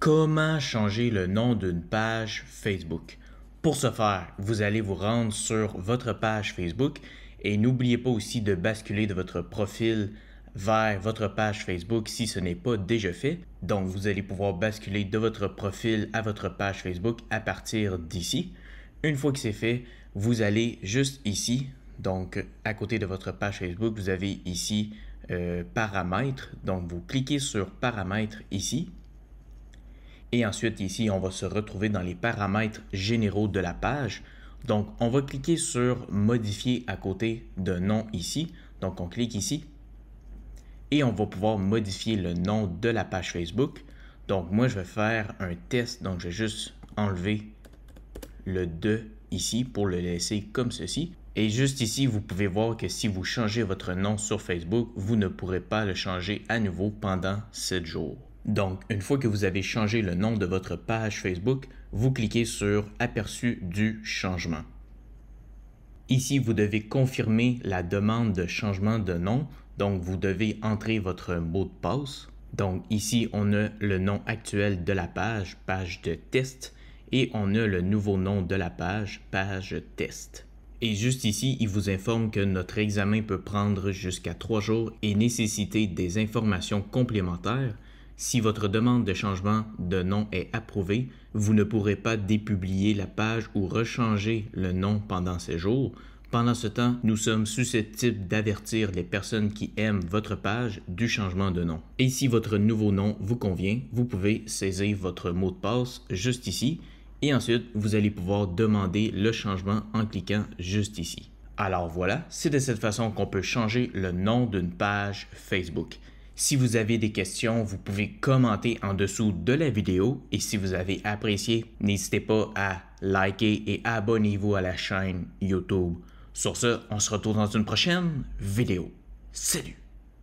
Comment changer le nom d'une page Facebook? Pour ce faire, vous allez vous rendre sur votre page Facebook et n'oubliez pas aussi de basculer de votre profil vers votre page Facebook si ce n'est pas déjà fait. Donc vous allez pouvoir basculer de votre profil à votre page Facebook à partir d'ici. Une fois que c'est fait, vous allez juste ici, donc à côté de votre page Facebook, vous avez ici euh, paramètres. Donc vous cliquez sur paramètres ici et ensuite, ici, on va se retrouver dans les paramètres généraux de la page. Donc, on va cliquer sur Modifier à côté de nom ici. Donc, on clique ici et on va pouvoir modifier le nom de la page Facebook. Donc, moi, je vais faire un test. Donc, je vais juste enlever le 2 ici pour le laisser comme ceci. Et juste ici, vous pouvez voir que si vous changez votre nom sur Facebook, vous ne pourrez pas le changer à nouveau pendant 7 jours. Donc, une fois que vous avez changé le nom de votre page Facebook, vous cliquez sur Aperçu du changement. Ici, vous devez confirmer la demande de changement de nom, donc vous devez entrer votre mot de passe. Donc ici, on a le nom actuel de la page, page de test, et on a le nouveau nom de la page, page test. Et juste ici, il vous informe que notre examen peut prendre jusqu'à trois jours et nécessiter des informations complémentaires. Si votre demande de changement de nom est approuvée, vous ne pourrez pas dépublier la page ou rechanger le nom pendant ces jours. Pendant ce temps, nous sommes susceptibles d'avertir les personnes qui aiment votre page du changement de nom. Et si votre nouveau nom vous convient, vous pouvez saisir votre mot de passe juste ici et ensuite vous allez pouvoir demander le changement en cliquant juste ici. Alors voilà, c'est de cette façon qu'on peut changer le nom d'une page Facebook. Si vous avez des questions, vous pouvez commenter en dessous de la vidéo et si vous avez apprécié, n'hésitez pas à liker et abonnez-vous à la chaîne YouTube. Sur ce, on se retrouve dans une prochaine vidéo. Salut